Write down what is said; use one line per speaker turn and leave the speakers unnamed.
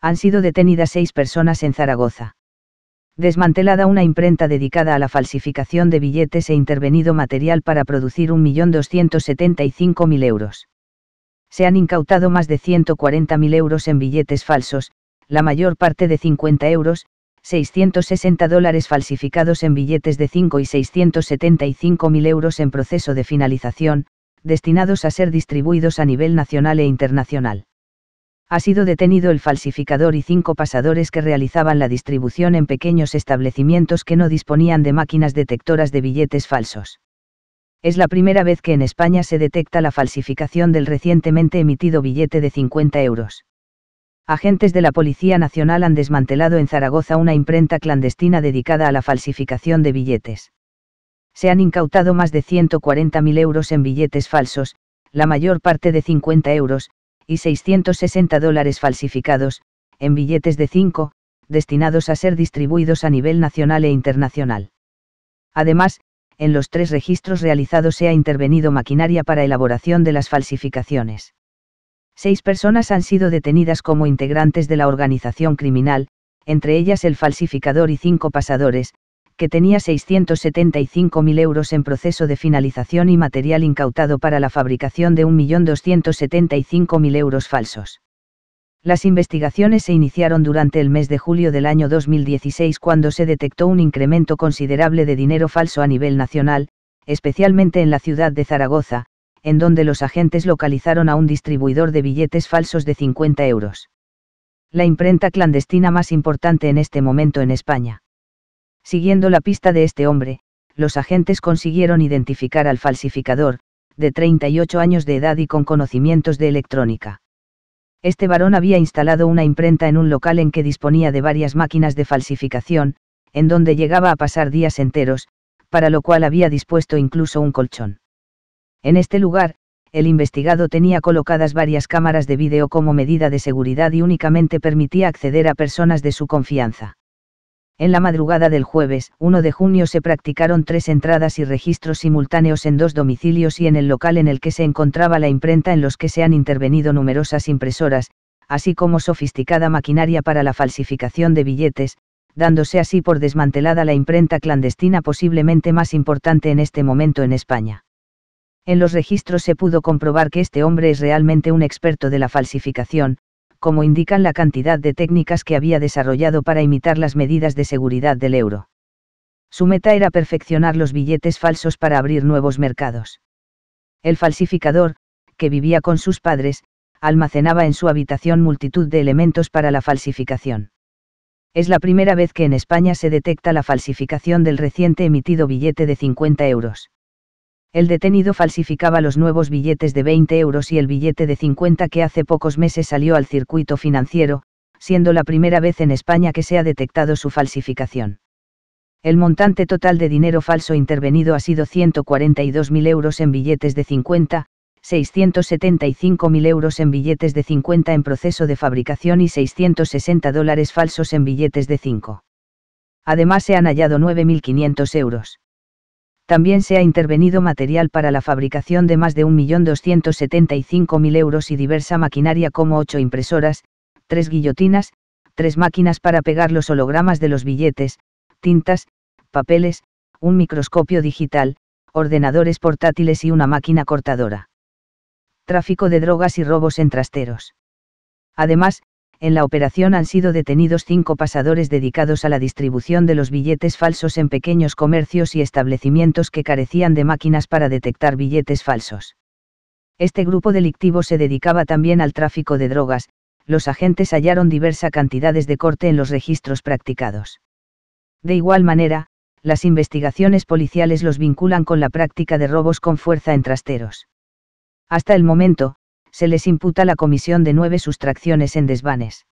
han sido detenidas seis personas en Zaragoza. Desmantelada una imprenta dedicada a la falsificación de billetes e intervenido material para producir 1.275.000 euros. Se han incautado más de 140.000 euros en billetes falsos, la mayor parte de 50 euros, 660 dólares falsificados en billetes de 5 y 675.000 euros en proceso de finalización, destinados a ser distribuidos a nivel nacional e internacional ha sido detenido el falsificador y cinco pasadores que realizaban la distribución en pequeños establecimientos que no disponían de máquinas detectoras de billetes falsos. Es la primera vez que en España se detecta la falsificación del recientemente emitido billete de 50 euros. Agentes de la Policía Nacional han desmantelado en Zaragoza una imprenta clandestina dedicada a la falsificación de billetes. Se han incautado más de 140.000 euros en billetes falsos, la mayor parte de 50 euros, y 660 dólares falsificados, en billetes de 5, destinados a ser distribuidos a nivel nacional e internacional. Además, en los tres registros realizados se ha intervenido maquinaria para elaboración de las falsificaciones. Seis personas han sido detenidas como integrantes de la organización criminal, entre ellas el falsificador y cinco pasadores, que tenía 675.000 euros en proceso de finalización y material incautado para la fabricación de 1.275.000 euros falsos. Las investigaciones se iniciaron durante el mes de julio del año 2016 cuando se detectó un incremento considerable de dinero falso a nivel nacional, especialmente en la ciudad de Zaragoza, en donde los agentes localizaron a un distribuidor de billetes falsos de 50 euros. La imprenta clandestina más importante en este momento en España. Siguiendo la pista de este hombre, los agentes consiguieron identificar al falsificador, de 38 años de edad y con conocimientos de electrónica. Este varón había instalado una imprenta en un local en que disponía de varias máquinas de falsificación, en donde llegaba a pasar días enteros, para lo cual había dispuesto incluso un colchón. En este lugar, el investigado tenía colocadas varias cámaras de vídeo como medida de seguridad y únicamente permitía acceder a personas de su confianza. En la madrugada del jueves, 1 de junio, se practicaron tres entradas y registros simultáneos en dos domicilios y en el local en el que se encontraba la imprenta en los que se han intervenido numerosas impresoras, así como sofisticada maquinaria para la falsificación de billetes, dándose así por desmantelada la imprenta clandestina posiblemente más importante en este momento en España. En los registros se pudo comprobar que este hombre es realmente un experto de la falsificación, como indican la cantidad de técnicas que había desarrollado para imitar las medidas de seguridad del euro. Su meta era perfeccionar los billetes falsos para abrir nuevos mercados. El falsificador, que vivía con sus padres, almacenaba en su habitación multitud de elementos para la falsificación. Es la primera vez que en España se detecta la falsificación del reciente emitido billete de 50 euros. El detenido falsificaba los nuevos billetes de 20 euros y el billete de 50 que hace pocos meses salió al circuito financiero, siendo la primera vez en España que se ha detectado su falsificación. El montante total de dinero falso intervenido ha sido 142.000 euros en billetes de 50, 675.000 euros en billetes de 50 en proceso de fabricación y 660 dólares falsos en billetes de 5. Además se han hallado 9.500 euros también se ha intervenido material para la fabricación de más de 1.275.000 euros y diversa maquinaria como ocho impresoras, tres guillotinas, tres máquinas para pegar los hologramas de los billetes, tintas, papeles, un microscopio digital, ordenadores portátiles y una máquina cortadora. Tráfico de drogas y robos en trasteros. Además, en la operación han sido detenidos cinco pasadores dedicados a la distribución de los billetes falsos en pequeños comercios y establecimientos que carecían de máquinas para detectar billetes falsos. Este grupo delictivo se dedicaba también al tráfico de drogas, los agentes hallaron diversas cantidades de corte en los registros practicados. De igual manera, las investigaciones policiales los vinculan con la práctica de robos con fuerza en trasteros. Hasta el momento, se les imputa la comisión de nueve sustracciones en desvanes.